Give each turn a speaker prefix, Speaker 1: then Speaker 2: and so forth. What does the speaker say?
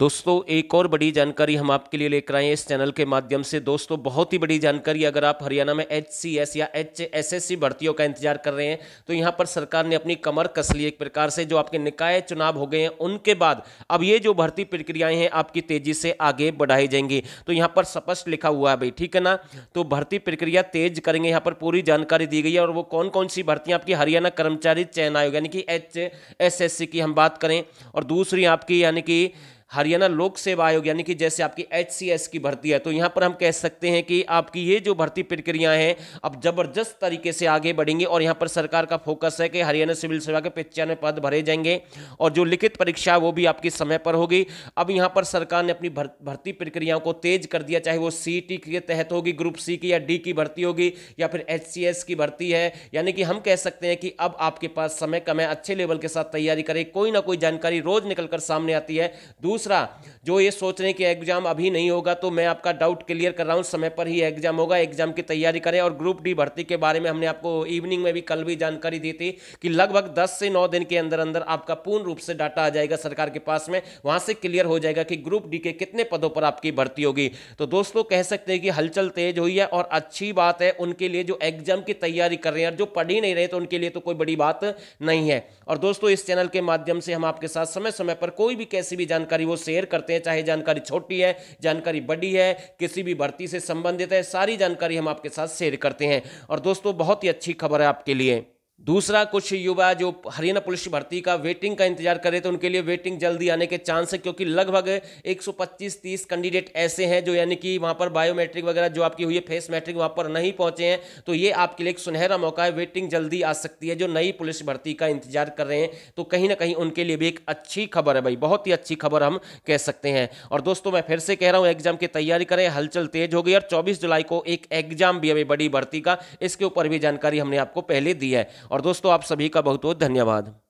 Speaker 1: दोस्तों एक और बड़ी जानकारी हम आपके लिए लेकर आए हैं इस चैनल के माध्यम से दोस्तों बहुत ही बड़ी जानकारी अगर आप हरियाणा में एच या एच एस भर्तियों का इंतजार कर रहे हैं तो यहाँ पर सरकार ने अपनी कमर कस ली एक प्रकार से जो आपके निकाय चुनाव हो गए हैं उनके बाद अब ये जो भर्ती प्रक्रियाएं हैं आपकी तेजी से आगे बढ़ाई जाएंगी तो यहाँ पर स्पष्ट लिखा हुआ है भाई ठीक है ना तो भर्ती प्रक्रिया तेज करेंगे यहाँ पर पूरी जानकारी दी गई है और वो कौन कौन सी भर्तियाँ आपकी हरियाणा कर्मचारी चयन आयोग यानी कि एच एस की हम बात करें और दूसरी आपकी यानी कि हरियाणा लोक सेवा आयोग यानी कि जैसे आपकी एच की भर्ती है तो यहाँ पर हम कह सकते हैं कि आपकी ये जो भर्ती प्रक्रिया है अब जबरदस्त तरीके से आगे बढ़ेंगी और यहाँ पर सरकार का फोकस है कि हरियाणा सिविल सेवा के पिचानवे पद भरे जाएंगे और जो लिखित परीक्षा वो भी आपकी समय पर होगी अब यहाँ पर सरकार ने अपनी भर्ती प्रक्रियाओं को तेज कर दिया चाहे वो सी के तहत होगी ग्रुप सी की या डी की भर्ती होगी या फिर एच की भर्ती है यानी कि हम कह सकते हैं कि अब आपके पास समय कम है अच्छे लेवल के साथ तैयारी करें कोई ना कोई जानकारी रोज निकलकर सामने आती है दूसरी दूसरा जो ये सोच रहे हैं कि एग्जाम अभी नहीं होगा तो मैं आपका डाउट क्लियर कर रहा हूँ समय पर ही एग्जाम होगा एग्जाम की तैयारी करें और ग्रुप डी भर्ती के बारे में हमने आपको इवनिंग में भी कल भी जानकारी दी थी कि लगभग दस से नौ दिन के अंदर अंदर आपका पूर्ण रूप से डाटा आ जाएगा सरकार के पास में वहाँ से क्लियर हो जाएगा कि ग्रुप डी के कितने पदों पर आपकी भर्ती होगी तो दोस्तों कह सकते हैं कि हलचल तेज हुई है और अच्छी बात है उनके लिए जो एग्जाम की तैयारी कर रहे हैं और जो पढ़ ही नहीं रहे तो उनके लिए तो कोई बड़ी बात नहीं है और दोस्तों इस चैनल के माध्यम से हम आपके साथ समय समय पर कोई भी कैसी भी जानकारी वो शेयर करते हैं चाहे जानकारी छोटी है जानकारी बड़ी है किसी भी भर्ती से संबंधित है सारी जानकारी हम आपके साथ शेयर करते हैं और दोस्तों बहुत ही अच्छी खबर है आपके लिए दूसरा कुछ युवा जो हरियाणा पुलिस भर्ती का वेटिंग का इंतजार कर रहे थे उनके लिए वेटिंग जल्दी आने के चांस है क्योंकि लगभग 125-30 कैंडिडेट ऐसे हैं जो यानी कि वहां पर बायोमेट्रिक वगैरह जो आपकी हुई है फेस मैट्रिक वहाँ पर नहीं पहुंचे हैं तो ये आपके लिए एक सुनहरा मौका है वेटिंग जल्दी आ सकती है जो नई पुलिस भर्ती का इंतजार कर रहे हैं तो कहीं ना कहीं उनके लिए भी एक अच्छी खबर है भाई बहुत ही अच्छी खबर हम कह सकते हैं और दोस्तों मैं फिर से कह रहा हूँ एग्जाम की तैयारी करें हलचल तेज हो गई और चौबीस जुलाई को एक एग्जाम भी अभी बड़ी भर्ती का इसके ऊपर भी जानकारी हमने आपको पहले दी है और दोस्तों आप सभी का बहुत बहुत धन्यवाद